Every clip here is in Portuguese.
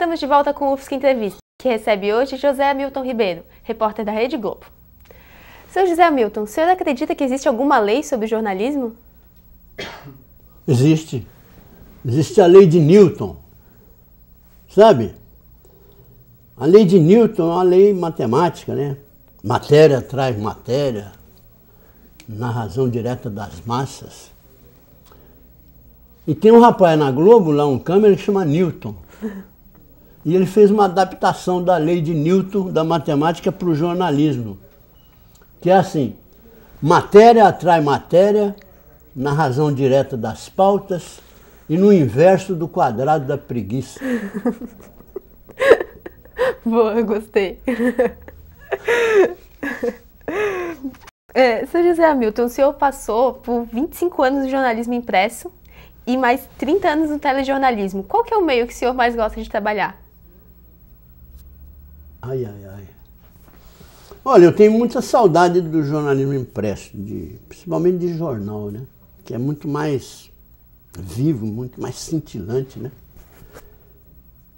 Estamos de volta com o UFSC Entrevista, que recebe hoje José Hamilton Ribeiro, repórter da Rede Globo. Seu José Hamilton, o senhor acredita que existe alguma lei sobre jornalismo? Existe. Existe a lei de Newton. Sabe? A lei de Newton é uma lei matemática, né? Matéria traz matéria na razão direta das massas. E tem um rapaz na Globo, lá um câmera, que chama Newton. e ele fez uma adaptação da lei de Newton da matemática para o jornalismo, que é assim: matéria atrai matéria na razão direta das pautas e no inverso do quadrado da preguiça. Boa, gostei. É, seu José Hamilton, o senhor passou por 25 anos no jornalismo impresso e mais 30 anos no telejornalismo. Qual que é o meio que o senhor mais gosta de trabalhar? Ai, ai, ai. Olha, eu tenho muita saudade do jornalismo impresso, de, principalmente de jornal, né? Que é muito mais vivo, muito mais cintilante, né?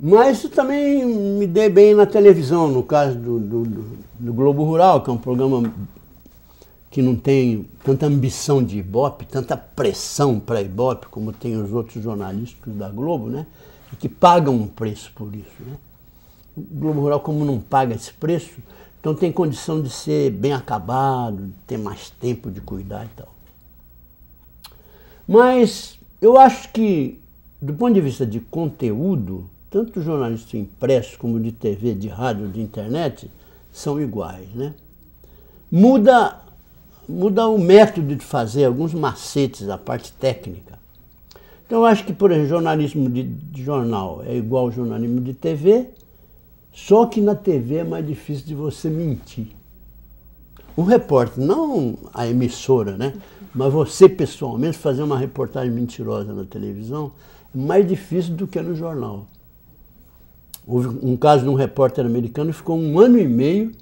Mas também me dei bem na televisão, no caso do, do, do, Globo Rural, que é um programa que não tem tanta ambição de Ibope, tanta pressão para Ibope, como tem os outros jornalistas da Globo, né? E que pagam um preço por isso, né? O Globo Rural, como não paga esse preço, então tem condição de ser bem acabado, de ter mais tempo de cuidar e tal. Mas eu acho que, do ponto de vista de conteúdo, tanto jornalista impresso como de TV, de rádio, de internet, são iguais, né? Muda, muda o método de fazer, alguns macetes, a parte técnica. Então eu acho que, por exemplo, jornalismo de, de jornal é igual ao jornalismo de TV, só que na TV é mais difícil de você mentir. Um repórter, não a emissora, né? Mas você pessoalmente fazer uma reportagem mentirosa na televisão é mais difícil do que no jornal. Houve um caso de um repórter americano que ficou um ano e meio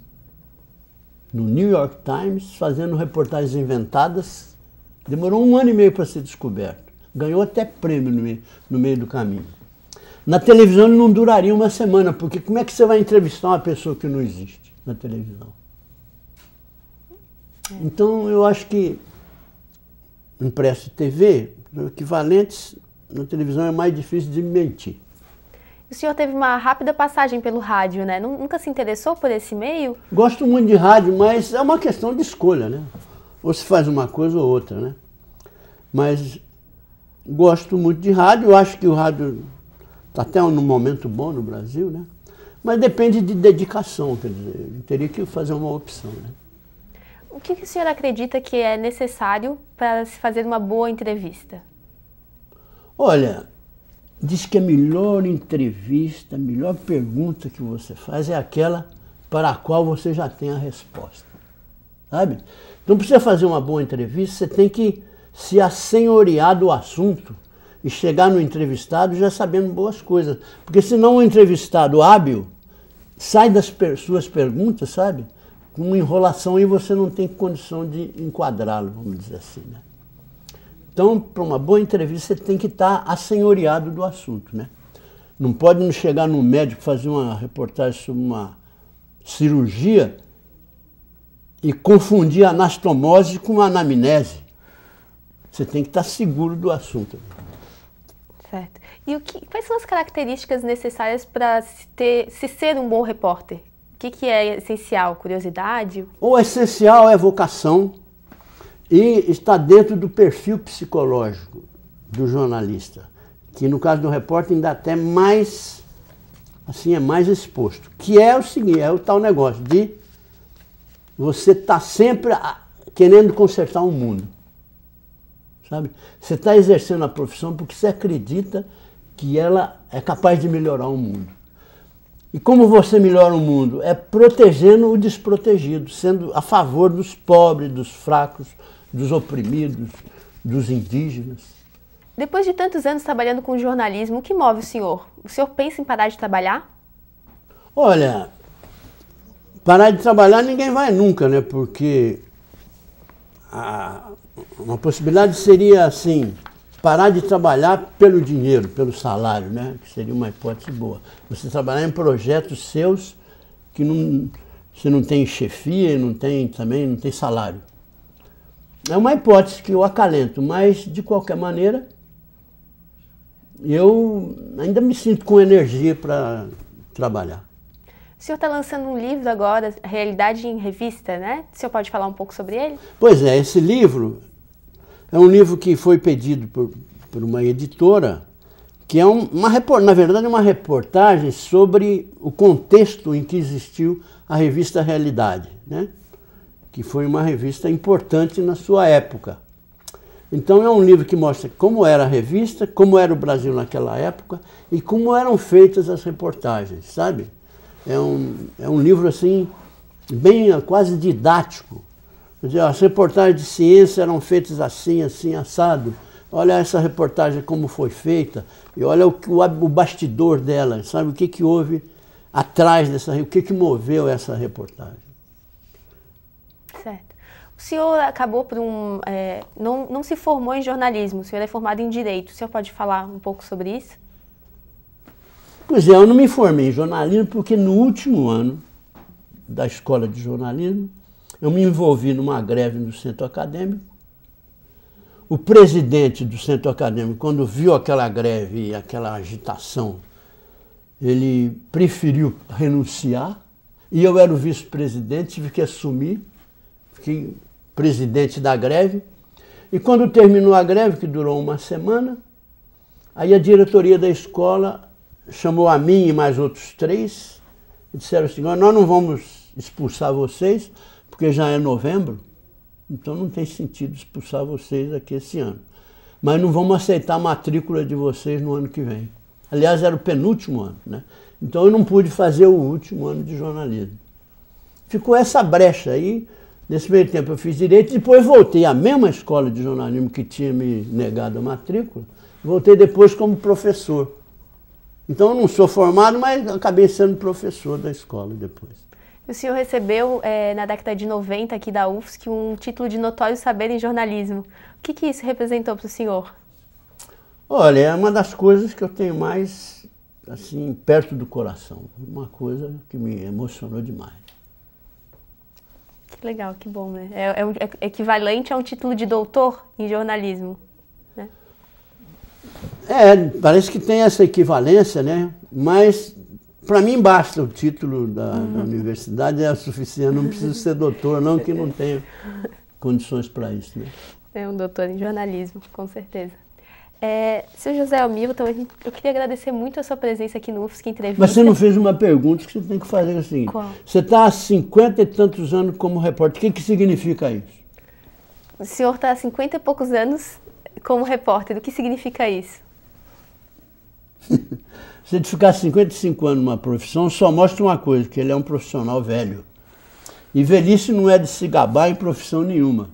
no New York Times fazendo reportagens inventadas. Demorou um ano e meio para ser descoberto. Ganhou até prêmio no meio, no meio do caminho. Na televisão ele não duraria uma semana, porque como é que você vai entrevistar uma pessoa que não existe na televisão? Então eu acho que impresso e TV, equivalentes na televisão é mais difícil de mentir. O senhor teve uma rápida passagem pelo rádio, né? Nunca se interessou por esse meio? Gosto muito de rádio, mas é uma questão de escolha, né? Ou se faz uma coisa ou outra, né? Mas gosto muito de rádio, acho que o rádio Está até num momento bom no Brasil, né? Mas depende de dedicação, quer dizer, teria que fazer uma opção, né? O que, que o senhor acredita que é necessário para se fazer uma boa entrevista? Olha, diz que a melhor entrevista, a melhor pergunta que você faz é aquela para a qual você já tem a resposta. Sabe? Então, para você fazer uma boa entrevista, você tem que se assenhorear do assunto e chegar no entrevistado já sabendo boas coisas. Porque senão o entrevistado hábil sai das suas perguntas, sabe? Com uma enrolação e você não tem condição de enquadrá-lo, vamos dizer assim. Né? Então, para uma boa entrevista, você tem que estar tá assenhoreado do assunto. Né? Não pode não chegar num médico fazer uma reportagem sobre uma cirurgia e confundir anastomose com anamnese. Você tem que estar tá seguro do assunto. E o que, quais são as características necessárias para se, ter, se ser um bom repórter? O que, que é essencial? Curiosidade? O essencial é vocação e está dentro do perfil psicológico do jornalista, que no caso do repórter ainda até mais assim é mais exposto, que é o seguinte, é o tal negócio de você tá sempre querendo consertar o mundo. Sabe? Você está exercendo a profissão porque você acredita que ela é capaz de melhorar o mundo. E como você melhora o mundo? É protegendo o desprotegido, sendo a favor dos pobres, dos fracos, dos oprimidos, dos indígenas. Depois de tantos anos trabalhando com jornalismo, o que move o senhor? O senhor pensa em parar de trabalhar? Olha, parar de trabalhar ninguém vai nunca, né? Porque a, uma possibilidade seria assim, parar de trabalhar pelo dinheiro, pelo salário, né? que seria uma hipótese boa. Você trabalhar em projetos seus que não, você não tem chefia, não tem também, não tem salário. É uma hipótese que eu acalento, mas de qualquer maneira eu ainda me sinto com energia para trabalhar. O senhor está lançando um livro agora, Realidade em Revista, né? O senhor pode falar um pouco sobre ele? Pois é, esse livro é um livro que foi pedido por, por uma editora, que é um, uma na verdade é uma reportagem sobre o contexto em que existiu a revista Realidade, né? que foi uma revista importante na sua época. Então é um livro que mostra como era a revista, como era o Brasil naquela época e como eram feitas as reportagens, sabe? É um, é um livro assim, bem quase didático ah, as reportagens de ciência eram feitas assim, assim, assado. Olha essa reportagem como foi feita e olha o, o, o bastidor dela, sabe o que, que houve atrás dessa, o que, que moveu essa reportagem. Certo. O senhor acabou por um, é, não, não se formou em jornalismo, o senhor é formado em direito. O senhor pode falar um pouco sobre isso? Pois é, eu não me formei em jornalismo porque no último ano da escola de jornalismo eu me envolvi numa greve no centro acadêmico. O presidente do centro acadêmico, quando viu aquela greve e aquela agitação, ele preferiu renunciar. E eu era o vice-presidente, tive que assumir, fiquei presidente da greve. E quando terminou a greve, que durou uma semana, aí a diretoria da escola chamou a mim e mais outros três e disseram assim: Nós não vamos expulsar vocês, porque já é novembro, então não tem sentido expulsar vocês aqui esse ano. Mas não vamos aceitar a matrícula de vocês no ano que vem. Aliás, era o penúltimo ano, né? Então eu não pude fazer o último ano de jornalismo. Ficou essa brecha aí. Nesse meio tempo eu fiz direito, depois voltei à mesma escola de jornalismo que tinha me negado a matrícula, voltei depois como professor. Então eu não sou formado, mas acabei sendo professor da escola depois. O senhor recebeu, é, na década de 90 aqui da UFSC, um título de notório saber em jornalismo. O que, que isso representou para o senhor? Olha, é uma das coisas que eu tenho mais, assim, perto do coração. Uma coisa que me emocionou demais. Que legal, que bom, né? É, é, um, é equivalente a um título de doutor em jornalismo, né? É, parece que tem essa equivalência, né? Mas para mim basta o título da, uhum. da universidade, é suficiente, não preciso ser doutor, não que não tenho condições para isso. Né? É um doutor em jornalismo, com certeza. É, seu José Hamilton, eu queria agradecer muito a sua presença aqui no UFSC Entrevista. Mas você não fez uma pergunta que você tem que fazer assim. Qual? Você está há 50 e tantos anos como repórter. O que, que significa isso? O senhor está há 50 e poucos anos como repórter. O que significa isso? Se ele ficar 55 anos numa profissão, só mostra uma coisa, que ele é um profissional velho. E velhice não é de se gabar em profissão nenhuma.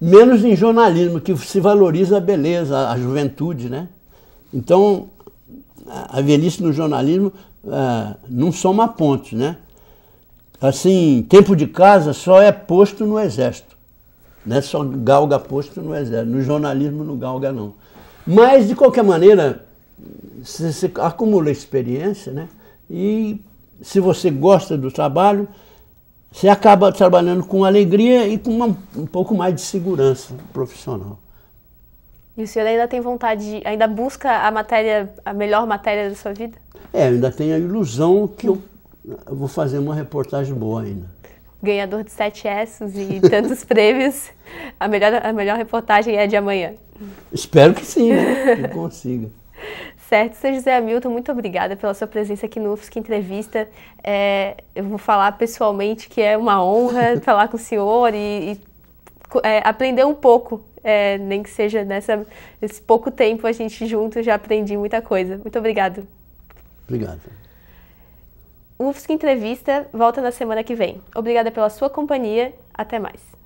Menos em jornalismo, que se valoriza a beleza, a juventude, né? Então, a velhice no jornalismo é, não soma pontos, né? Assim, tempo de casa só é posto no exército. Né? Só galga posto no exército. No jornalismo não galga, não. Mas, de qualquer maneira, você, você acumula experiência, né? E se você gosta do trabalho, você acaba trabalhando com alegria e com uma, um pouco mais de segurança profissional. E o senhor ainda tem vontade, ainda busca a matéria, a melhor matéria da sua vida? É, ainda tenho a ilusão que eu, eu vou fazer uma reportagem boa ainda. Ganhador de sete S e tantos prêmios, a melhor, a melhor reportagem é de amanhã. Espero que sim, que consiga. Certo, seja José Hamilton, muito obrigada pela sua presença aqui no UFSC Entrevista. É, eu vou falar pessoalmente que é uma honra falar com o senhor e, e é, aprender um pouco, é, nem que seja nessa, nesse pouco tempo a gente junto já aprendi muita coisa. Muito obrigado. Obrigado. UFSC Entrevista volta na semana que vem. Obrigada pela sua companhia. Até mais.